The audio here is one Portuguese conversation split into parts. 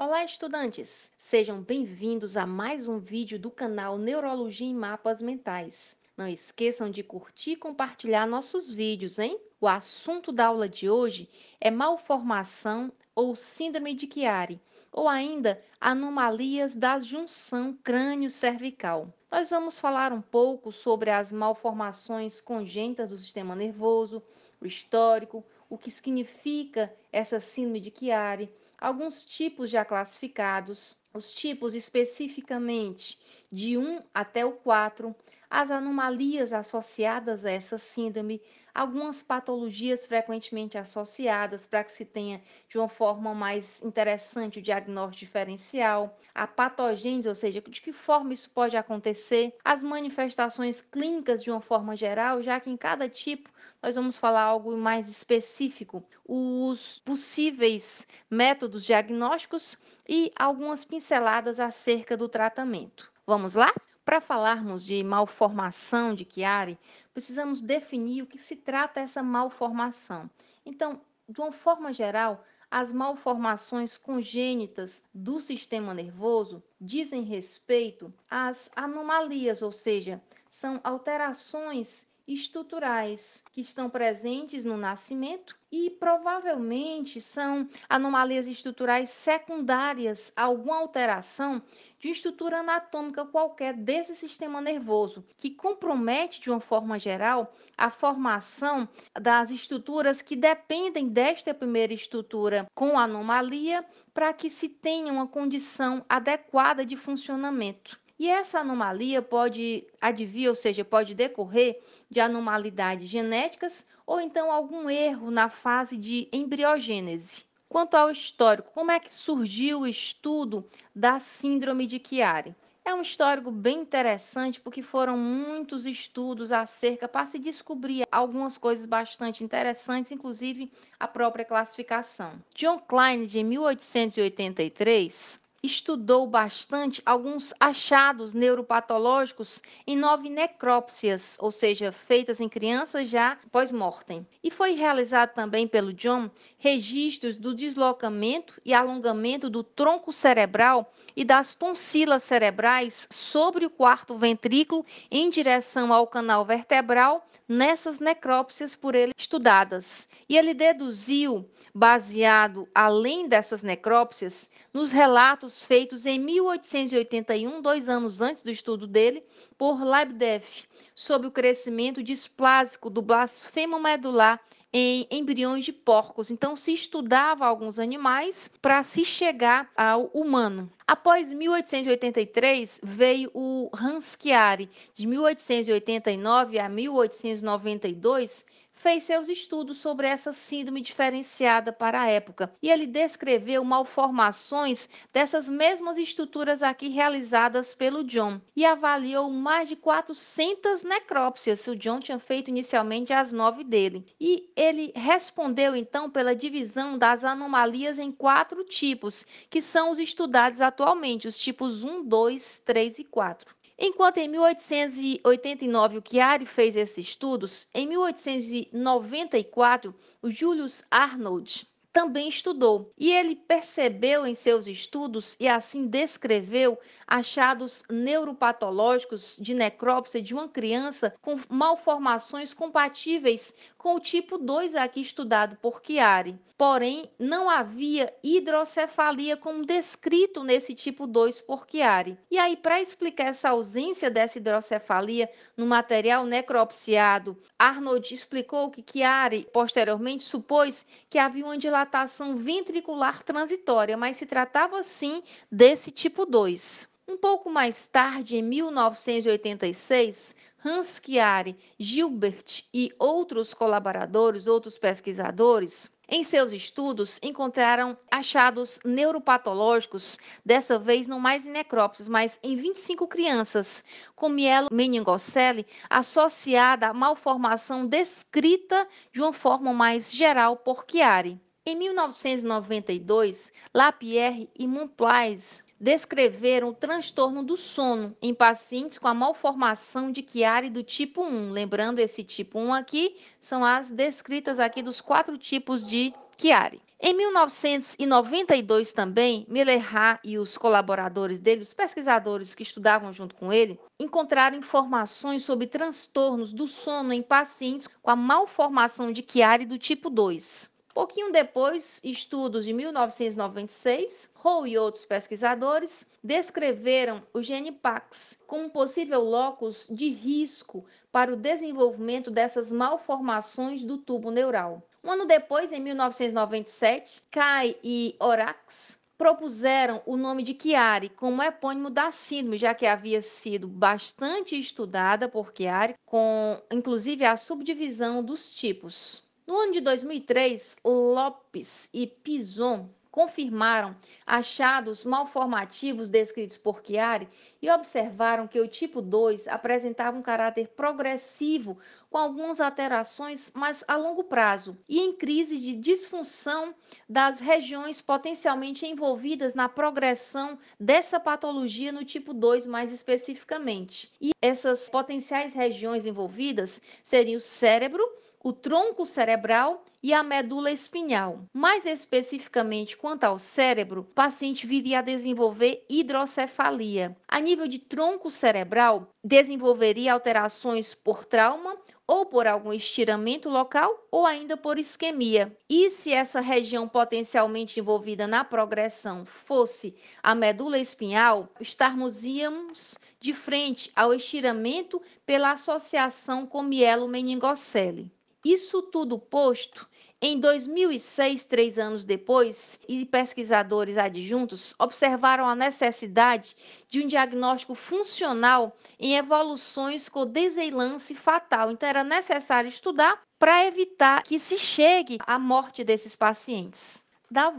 Olá, estudantes! Sejam bem-vindos a mais um vídeo do canal Neurologia em Mapas Mentais. Não esqueçam de curtir e compartilhar nossos vídeos, hein? O assunto da aula de hoje é malformação ou síndrome de Chiari, ou ainda anomalias da junção crânio-cervical. Nós vamos falar um pouco sobre as malformações congênitas do sistema nervoso, o histórico, o que significa essa síndrome de Chiari, alguns tipos já classificados, os tipos especificamente de 1 até o 4, as anomalias associadas a essa síndrome, algumas patologias frequentemente associadas para que se tenha de uma forma mais interessante o diagnóstico diferencial, a patogênese, ou seja, de que forma isso pode acontecer, as manifestações clínicas de uma forma geral, já que em cada tipo nós vamos falar algo mais específico, os possíveis métodos diagnósticos e algumas pinceladas acerca do tratamento. Vamos lá? Para falarmos de malformação de Chiari, precisamos definir o que se trata essa malformação. Então, de uma forma geral, as malformações congênitas do sistema nervoso dizem respeito às anomalias, ou seja, são alterações estruturais que estão presentes no nascimento e provavelmente são anomalias estruturais secundárias a alguma alteração de estrutura anatômica qualquer desse sistema nervoso, que compromete de uma forma geral a formação das estruturas que dependem desta primeira estrutura com anomalia para que se tenha uma condição adequada de funcionamento. E essa anomalia pode advir, ou seja, pode decorrer de anomalidades genéticas ou então algum erro na fase de embriogênese. Quanto ao histórico, como é que surgiu o estudo da síndrome de Chiari? É um histórico bem interessante porque foram muitos estudos acerca para se descobrir algumas coisas bastante interessantes, inclusive a própria classificação. John Klein, de 1883, estudou bastante alguns achados neuropatológicos em nove necrópsias, ou seja, feitas em crianças já pós-mortem. E foi realizado também pelo John registros do deslocamento e alongamento do tronco cerebral e das tonsilas cerebrais sobre o quarto ventrículo em direção ao canal vertebral nessas necrópsias por ele estudadas. E ele deduziu, baseado além dessas necrópsias, nos relatos feitos em 1881, dois anos antes do estudo dele, por Leibdef, sobre o crescimento displásico do blasfemo medular em embriões de porcos. Então, se estudava alguns animais para se chegar ao humano. Após 1883, veio o Hans Chiari. De 1889 a 1892, fez seus estudos sobre essa síndrome diferenciada para a época e ele descreveu malformações dessas mesmas estruturas aqui realizadas pelo John e avaliou mais de 400 necrópsias. O John tinha feito inicialmente as nove dele e ele respondeu então pela divisão das anomalias em quatro tipos, que são os estudados atualmente, os tipos 1, 2, 3 e 4. Enquanto em 1889 o Chiari fez esses estudos, em 1894 o Julius Arnold também estudou, e ele percebeu em seus estudos e assim descreveu achados neuropatológicos de necrópsia de uma criança com malformações compatíveis com o tipo 2 aqui estudado por Chiari. Porém, não havia hidrocefalia como descrito nesse tipo 2 por Chiari. E aí, para explicar essa ausência dessa hidrocefalia no material necropsiado, Arnold explicou que Chiari posteriormente supôs que havia uma dilatação dilatação ventricular transitória, mas se tratava sim desse tipo 2. Um pouco mais tarde, em 1986, Hans Chiari, Gilbert e outros colaboradores, outros pesquisadores, em seus estudos encontraram achados neuropatológicos, dessa vez não mais em necrópsios, mas em 25 crianças, com mielo meningocele associada à malformação descrita de uma forma mais geral por Chiari. Em 1992, Lapierre e Montplaise descreveram o transtorno do sono em pacientes com a malformação de Chiari do tipo 1. Lembrando, esse tipo 1 aqui são as descritas aqui dos quatro tipos de Chiari. Em 1992 também, Miller e os colaboradores dele, os pesquisadores que estudavam junto com ele, encontraram informações sobre transtornos do sono em pacientes com a malformação de Chiari do tipo 2. Pouquinho depois, estudos de 1996, Hall e outros pesquisadores descreveram o gene Pax como um possível locus de risco para o desenvolvimento dessas malformações do tubo neural. Um ano depois, em 1997, Kai e Orax propuseram o nome de Chiari como epônimo da síndrome, já que havia sido bastante estudada por Chiari, com inclusive a subdivisão dos tipos. No ano de 2003, Lopes e Pison confirmaram achados malformativos descritos por Chiari e observaram que o tipo 2 apresentava um caráter progressivo, com algumas alterações, mas a longo prazo, e em crise de disfunção das regiões potencialmente envolvidas na progressão dessa patologia no tipo 2 mais especificamente. E essas potenciais regiões envolvidas seriam o cérebro, o tronco cerebral e a medula espinhal. Mais especificamente quanto ao cérebro, o paciente viria a desenvolver hidrocefalia. A nível de tronco cerebral, desenvolveria alterações por trauma ou por algum estiramento local ou ainda por isquemia. E se essa região potencialmente envolvida na progressão fosse a medula espinhal, estarmosíamos de frente ao estiramento pela associação com mielomeningocele. Isso tudo posto, em 2006, três anos depois, e pesquisadores adjuntos observaram a necessidade de um diagnóstico funcional em evoluções com desenlace fatal. Então, era necessário estudar para evitar que se chegue à morte desses pacientes.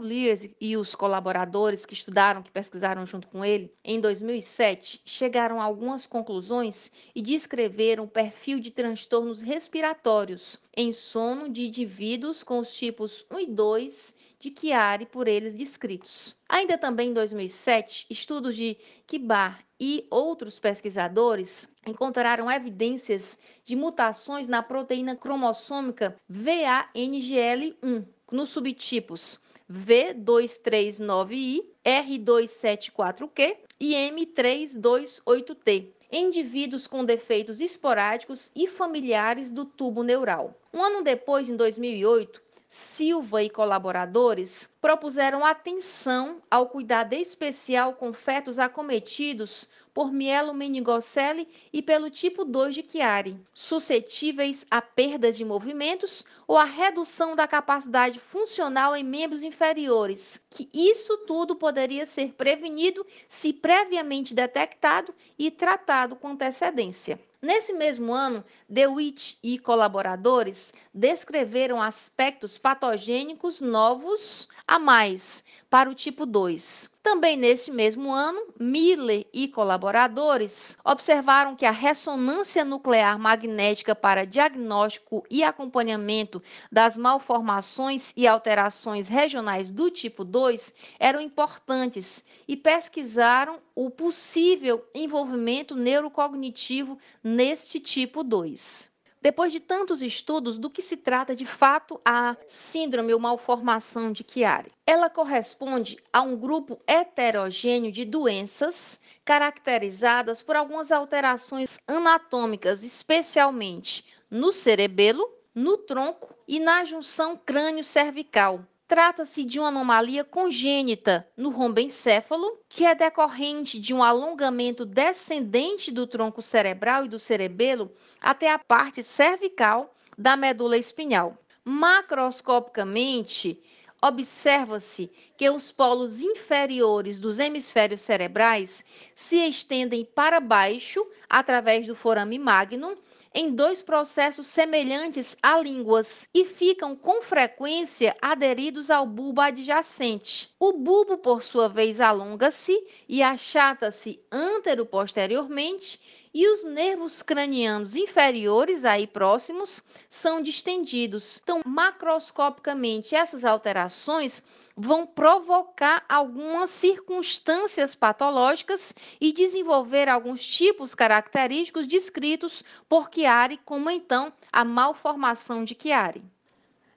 Lears e os colaboradores que estudaram, que pesquisaram junto com ele, em 2007, chegaram a algumas conclusões e descreveram o perfil de transtornos respiratórios em sono de indivíduos com os tipos 1 e 2 de Chiari por eles descritos. Ainda também em 2007, estudos de Kibar e outros pesquisadores encontraram evidências de mutações na proteína cromossômica VANGL1 nos subtipos V239I, R274Q e M328T indivíduos com defeitos esporádicos e familiares do tubo neural. Um ano depois, em 2008, Silva e colaboradores propuseram atenção ao cuidado especial com fetos acometidos por mielomeningocele e pelo tipo 2 de Chiari, suscetíveis a perdas de movimentos ou a redução da capacidade funcional em membros inferiores, que isso tudo poderia ser prevenido se previamente detectado e tratado com antecedência. Nesse mesmo ano, DeWitt e colaboradores descreveram aspectos patogênicos novos a mais para o tipo 2. Também nesse mesmo ano, Miller e colaboradores observaram que a ressonância nuclear magnética para diagnóstico e acompanhamento das malformações e alterações regionais do tipo 2 eram importantes e pesquisaram o possível envolvimento neurocognitivo neste tipo 2. Depois de tantos estudos, do que se trata de fato a síndrome ou malformação de Chiari? Ela corresponde a um grupo heterogêneo de doenças caracterizadas por algumas alterações anatômicas, especialmente no cerebelo, no tronco e na junção crânio-cervical, Trata-se de uma anomalia congênita no rombencéfalo, que é decorrente de um alongamento descendente do tronco cerebral e do cerebelo até a parte cervical da medula espinhal. Macroscopicamente, observa-se que os polos inferiores dos hemisférios cerebrais se estendem para baixo através do forame magnum em dois processos semelhantes a línguas e ficam com frequência aderidos ao bulbo adjacente. O bulbo, por sua vez, alonga-se e achata-se antero-posteriormente e os nervos cranianos inferiores, aí próximos, são distendidos. Então, macroscopicamente, essas alterações vão provocar algumas circunstâncias patológicas e desenvolver alguns tipos característicos descritos por Chiari, como então a malformação de Chiari.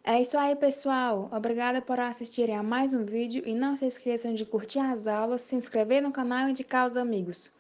É isso aí, pessoal. Obrigada por assistirem a mais um vídeo e não se esqueçam de curtir as aulas, se inscrever no canal e indicar os amigos.